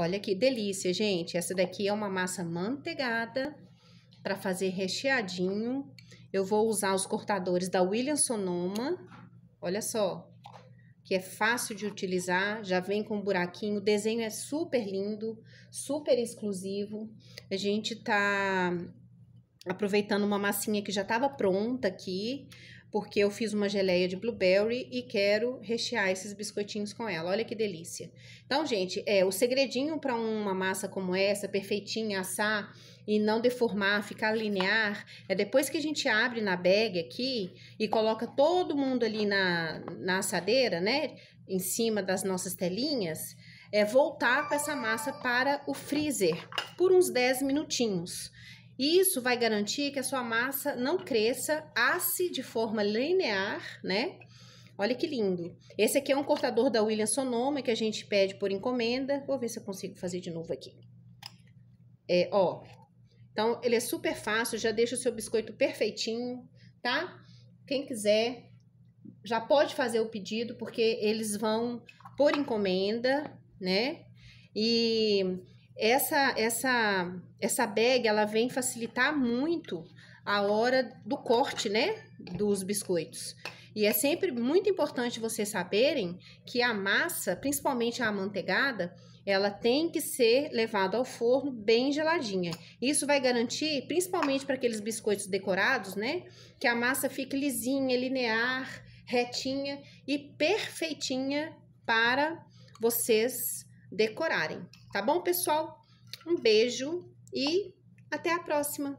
Olha que delícia, gente. Essa daqui é uma massa manteigada para fazer recheadinho. Eu vou usar os cortadores da William Sonoma. Olha só, que é fácil de utilizar, já vem com um buraquinho, o desenho é super lindo, super exclusivo. A gente tá aproveitando uma massinha que já estava pronta aqui porque eu fiz uma geleia de blueberry e quero rechear esses biscoitinhos com ela. Olha que delícia. Então, gente, é o segredinho para uma massa como essa, perfeitinha, assar e não deformar, ficar linear, é depois que a gente abre na bag aqui e coloca todo mundo ali na, na assadeira, né, em cima das nossas telinhas, é voltar com essa massa para o freezer por uns 10 minutinhos isso vai garantir que a sua massa não cresça, asse de forma linear, né? Olha que lindo. Esse aqui é um cortador da William Sonoma que a gente pede por encomenda. Vou ver se eu consigo fazer de novo aqui. É, ó. Então, ele é super fácil, já deixa o seu biscoito perfeitinho, tá? Quem quiser, já pode fazer o pedido, porque eles vão por encomenda, né? E essa essa essa bag ela vem facilitar muito a hora do corte, né, dos biscoitos. E é sempre muito importante vocês saberem que a massa, principalmente a amanteigada, ela tem que ser levada ao forno bem geladinha. Isso vai garantir, principalmente para aqueles biscoitos decorados, né, que a massa fique lisinha, linear, retinha e perfeitinha para vocês decorarem. Tá bom, pessoal? Um beijo e até a próxima!